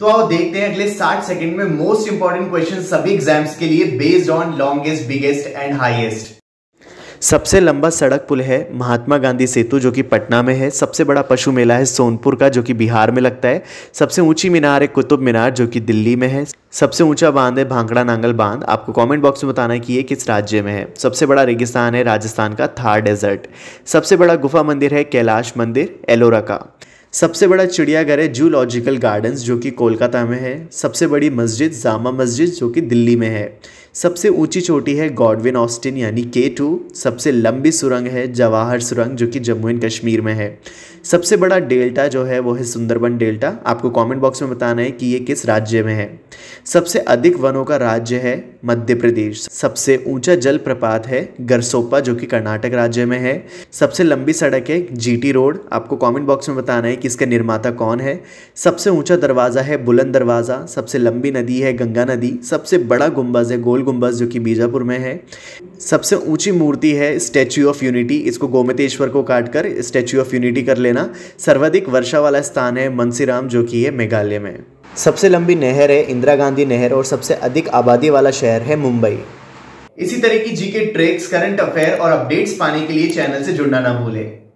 तो आओ देखते हैं अगले 60 सेकंड में मोस्ट इंपॉर्टेंट क्वेश्चन सभी एग्जाम्स के लिए based on longest biggest and highest सबसे लंबा सड़क पुल है महात्मा गांधी सेतु जो कि पटना में है सबसे बड़ा पशु मेला है सोनपुर का जो कि बिहार में लगता है सबसे ऊंची मीनार है कुतुब मीनार जो कि दिल्ली में है सबसे ऊंचा बांध है भांगड़ा नांगल बांध आपको कमेंट बॉक्स में बताना है कि ये किस राज्य में है सबसे बड़ा रेगिस्तान है राजस्थान का थार डेजर्ट सबसे बड़ा गुफा मंदिर है कैलाश मंदिर एलोरा का सबसे बड़ा चिड़ियाघर है जूलॉजिकल गार्डन्स जो कि कोलकाता में है सबसे बड़ी मस्जिद जामा मस्जिद जो कि दिल्ली में है सबसे ऊंची चोटी है गॉडविन ऑस्टिन यानी के टू सबसे लंबी सुरंग है जवाहर सुरंग जो कि जम्मू एंड कश्मीर में है सबसे बड़ा डेल्टा जो है वो है सुंदरबन डेल्टा आपको कमेंट बॉक्स में बताना है कि ये किस राज्य में है सबसे अधिक वनों का राज्य है मध्य प्रदेश सबसे ऊंचा जलप्रपात है गरसोपा जो कि कर्नाटक राज्य में है सबसे लंबी सड़क है जीटी रोड आपको कमेंट बॉक्स में बताना है कि इसका निर्माता कौन है सबसे ऊंचा दरवाज़ा है बुलंद दरवाज़ा सबसे लंबी नदी है गंगा नदी सबसे बड़ा गुम्बज है गोल गुम्बज जो कि बीजापुर में है सबसे ऊंची मूर्ति है स्टैचू ऑफ यूनिटी इसको गोमतेश्वर को काट कर ऑफ यूनिटी कर लेना सर्वाधिक वर्षा वाला स्थान है मनसीराम जो कि है मेघालय में सबसे लंबी नहर है इंदिरा गांधी नहर और सबसे अधिक आबादी वाला शहर है मुंबई इसी तरह की जीके ट्रेक्स करंट अफेयर और अपडेट्स पाने के लिए चैनल से जुड़ना ना भूलें